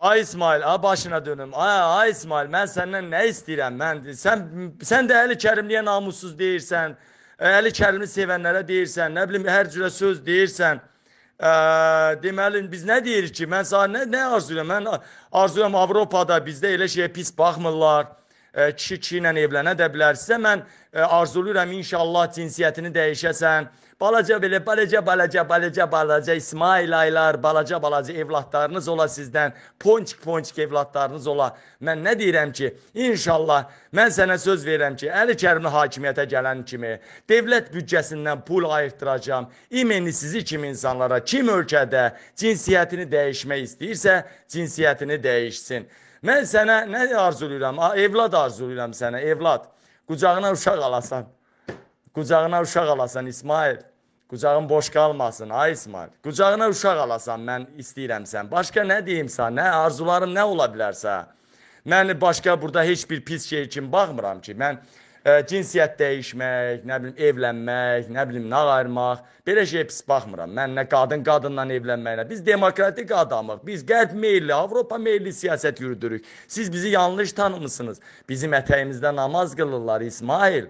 Ay İsmail, a başına dönüm. Ay, ay İsmail, mən səndən nə istəyirəm? Mən sən sən də Əli Kərimliyə namussuz deyirsən. E, Əli Kərimi sevənlərə deyirsən, nə bilim hər cürə söz deyirsən. Ə, e, deməli biz nə deyirik ki? Mən sənə nə, nə arzulayıram? Mən arzulayıram Avropada bizdə elə şeyə pis baxmırlar. Ə, e, kişi kişi ilə evlənə də bilər. Sizə mən ə, arzulayıram inşallah cinsiyyətini dəyişəsən. Balaca belə, balaca, balaca, balaca, balaca İsmail aylar, balaca, balaca evlatlarınız ola sizdən, ponçik, ponçik evlatlarınız ola. Mən nə deyirəm ki, inşallah mən sənə söz verirəm ki, Əli Kərimli hakimiyyətə gələn kimi dövlət büdcəsindən pul ayırtdıracam. İmeni sizi kimi insanlara, kim ölkədə cinsiyyətini dəyişmək istəyirsə, cinsiyyətini dəyişsin. Mən sənə nə arzulayıram? Evlad arzulayıram sənə, evlad. Qucağına uşaq alasan. Qucağına uşaq alasan İsmail. Qucağın boş qalmasın ay İsmail. Qucağına uşaq alasan mən istəyirəm sən. Başqa nə deyimsə, nə arzularım nə ola bilərsə. Mən başqa burada heç bir pis şey üçün baxmıram ki. Mən e, cinsiyyət dəyişmək, nə bilim evlənmək, nə bilim nağ ayırmaq, belə şey pis baxmıram. Mən nə qadın qadınla evlənməklə. Biz demokratik adamıq. Biz qərb meylli, Avropa meylli siyasət yürüdürük. Siz bizi yanlış tanımısınız. Bizim ətəyimizdə namaz qılırlar İsmail.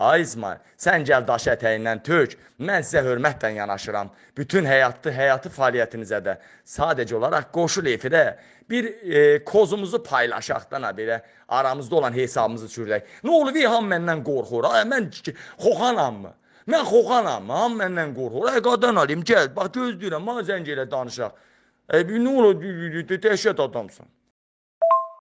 Ay İsmail, sən gəl daş ətəyindən tök, mən sizə hörmətlə yanaşıram. Bütün həyatlı, həyatı fəaliyyətinizə də sadəcə olaraq qoşul efirə bir e, kozumuzu paylaşaq da nə belə aramızda olan hesabımızı çürürək. Nə olub, ham məndən qorxur, ay mən xoxanamı? Mən xoxanam, ham məndən qorxur. Ay qadan alayım, gəl, bax gözləyirəm, mənə zəng elə danışaq. Ey, nə olub, dəhşət adamsan.